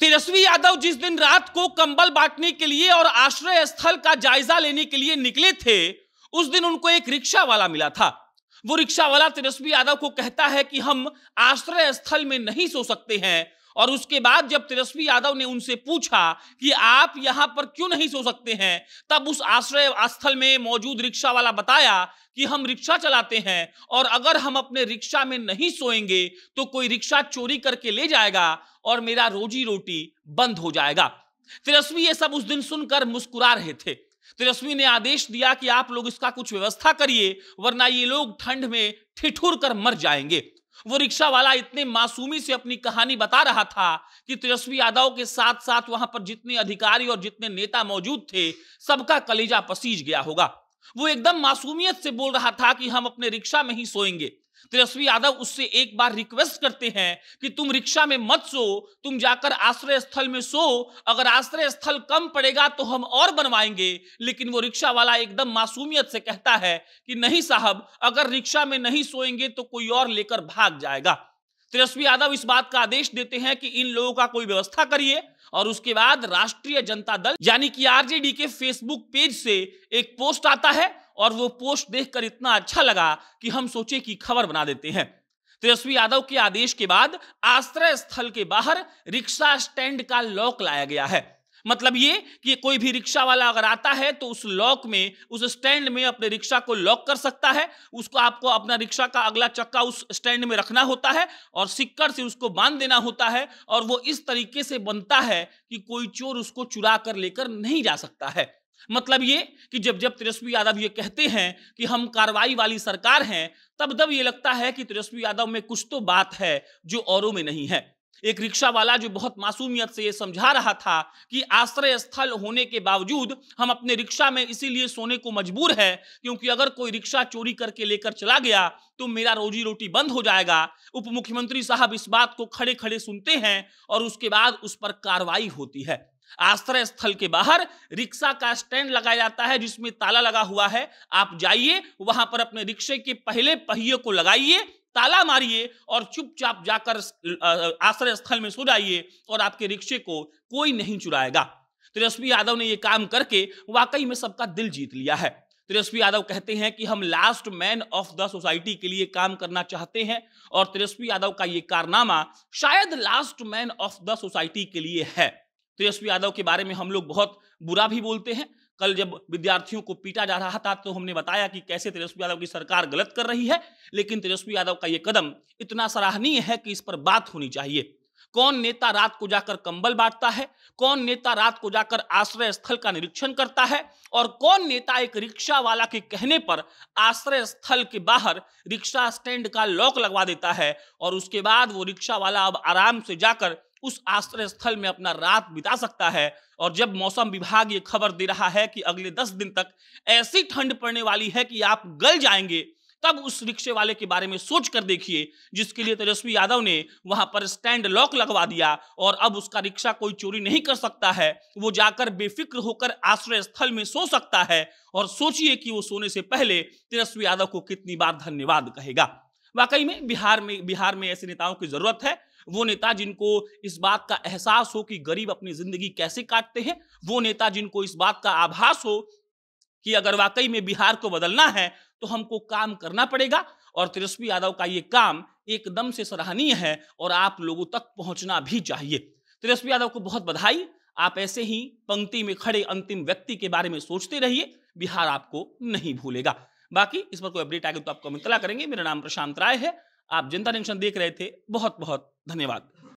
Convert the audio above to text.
तेजस्वी यादव जिस दिन रात को कंबल बांटने के लिए और आश्रय स्थल का जायजा लेने के लिए निकले थे उस दिन उनको एक रिक्शा वाला मिला था वो रिक्शा वाला तेजस्वी यादव को कहता है कि हम आश्रय स्थल में नहीं सो सकते हैं और उसके बाद जब तेजस्वी यादव ने उनसे पूछा कि आप यहां पर क्यों नहीं सो सकते हैं तब उस आश्रय स्थल में मौजूद रिक्शा वाला बताया कि हम रिक्शा चलाते हैं और अगर हम अपने रिक्शा में नहीं सोएंगे तो कोई रिक्शा चोरी करके ले जाएगा और मेरा रोजी रोटी बंद हो जाएगा तेजस्वी ये सब उस दिन सुनकर मुस्कुरा रहे थे तेजस्वी ने आदेश दिया कि आप लोग इसका कुछ व्यवस्था करिए वरना ये लोग ठंड में ठिठुर कर मर जाएंगे वो रिक्शा वाला इतने मासूमी से अपनी कहानी बता रहा था कि तेजस्वी यादव के साथ साथ वहां पर जितने अधिकारी और जितने नेता मौजूद थे सबका कलेजा पसीज गया होगा वो एकदम मासूमियत से बोल रहा था कि हम अपने रिक्शा में ही सोएंगे तेजस्वी यादव उससे एक बार रिक्वेस्ट करते हैं कि तुम रिक्शा में मत सो तुम जाकर आश्रय स्थल में सो अगर आश्रय स्थल कम पड़ेगा तो हम और बनवाएंगे लेकिन वो रिक्शा वाला एकदम मासूमियत से कहता है कि नहीं साहब अगर रिक्शा में नहीं सोएंगे तो कोई और लेकर भाग जाएगा तेजस्वी यादव इस बात का आदेश देते हैं कि इन लोगों का कोई व्यवस्था करिए और उसके बाद राष्ट्रीय जनता दल यानी कि आरजेडी के फेसबुक पेज से एक पोस्ट आता है और वो पोस्ट देखकर इतना अच्छा लगा कि हम सोचे कि खबर बना देते हैं तेजस्वी यादव के आदेश के बाद आश्रय स्थल के बाहर रिक्शा स्टैंड का लॉक लाया गया है मतलब ये कि कोई भी रिक्शा वाला अगर आता है तो उस लॉक में उस स्टैंड में अपने रिक्शा को लॉक कर सकता है उसको आपको अपना रिक्शा का अगला चक्का उस स्टैंड में रखना होता है और सिक्कड़ से उसको बांध देना होता है और वो इस तरीके से बनता है कि कोई चोर उसको चुरा कर लेकर नहीं जा सकता है मतलब ये कि जब जब तेजस्वी यादव ये कहते हैं कि हम कार्रवाई वाली सरकार हैं तब तब ये लगता है कि तेजस्वी यादव में कुछ तो बात है जो औरों में नहीं है एक रिक्शा वाला जो बहुत मासूमियत से ये समझा रहा था कि आश्रय स्थल होने के बावजूद हम अपने रिक्शा में इसीलिए सोने को मजबूर है क्योंकि अगर कोई रिक्शा चोरी करके लेकर चला गया तो मेरा रोजी रोटी बंद हो जाएगा उप मुख्यमंत्री साहब इस बात को खड़े खड़े सुनते हैं और उसके बाद उस पर कार्रवाई होती है आश्रय स्थल के बाहर रिक्शा का स्टैंड लगाया जाता है जिसमें ताला लगा हुआ है आप जाइए वहां पर अपने रिक्शे के पहले पहिए को लगाइए ताला मारिए और चुपचाप जाकर आश्रय स्थल में सो जाइए और आपके रिक्शे को कोई नहीं चुराएगा तेजस्वी यादव ने यह काम करके वाकई में सबका दिल जीत लिया है तेजस्वी यादव कहते हैं कि हम last man of the society के लिए काम करना चाहते हैं और तेजस्वी यादव का ये कारनामा शायद last man of the society के लिए है तेजस्वी यादव के बारे में हम लोग बहुत बुरा भी बोलते हैं कल जब विद्यार्थियों को पीटा जा रहा था तो हमने बताया कि कैसे तेजस्वी यादव की सरकार गलत कर रही है लेकिन तेजस्वी यादव का ये कदम इतना सराहनीय है कि इस पर बात होनी चाहिए कौन नेता रात को जाकर कंबल बांटता है कौन नेता रात को जाकर आश्रय स्थल का निरीक्षण करता है और कौन नेता एक रिक्शा वाला के कहने पर आश्रय स्थल के बाहर रिक्शा स्टैंड का लॉक लगवा देता है और उसके बाद वो रिक्शा वाला अब आराम से जाकर उस आश्रय स्थल में अपना रात बिता सकता है और जब मौसम विभाग ये खबर दे रहा है कि अगले दस दिन तक ऐसी ठंड पड़ने वाली है कि आप गल जाएंगे तब उस रिक्शे वाले के बारे में सोच कर देखिए जिसके लिए तेजस्वी यादव ने वहां पर स्टैंड लॉक लगवा दिया और अब उसका रिक्शा कोई चोरी नहीं कर सकता है वो जाकर बेफिक्र होकर आश्रय स्थल में सो सकता है और सोचिए कि वो सोने से पहले तेजस्वी यादव को कितनी बार धन्यवाद कहेगा वाकई में बिहार में बिहार में ऐसे नेताओं की जरूरत है वो नेता जिनको इस बात का एहसास हो कि गरीब अपनी जिंदगी कैसे काटते हैं वो नेता जिनको इस बात का आभास हो कि अगर वाकई में बिहार को बदलना है तो हमको काम करना पड़ेगा और तेजस्वी यादव का ये काम एकदम से सराहनीय है और आप लोगों तक पहुंचना भी चाहिए तेजस्वी यादव को बहुत बधाई आप ऐसे ही पंक्ति में खड़े अंतिम व्यक्ति के बारे में सोचते रहिए बिहार आपको नहीं भूलेगा बाकी इस पर कोई अपडेट आ गई तो आपको हम इतला करेंगे मेरा नाम प्रशांत राय है आप जनता जंक्शन देख रहे थे बहुत बहुत धन्यवाद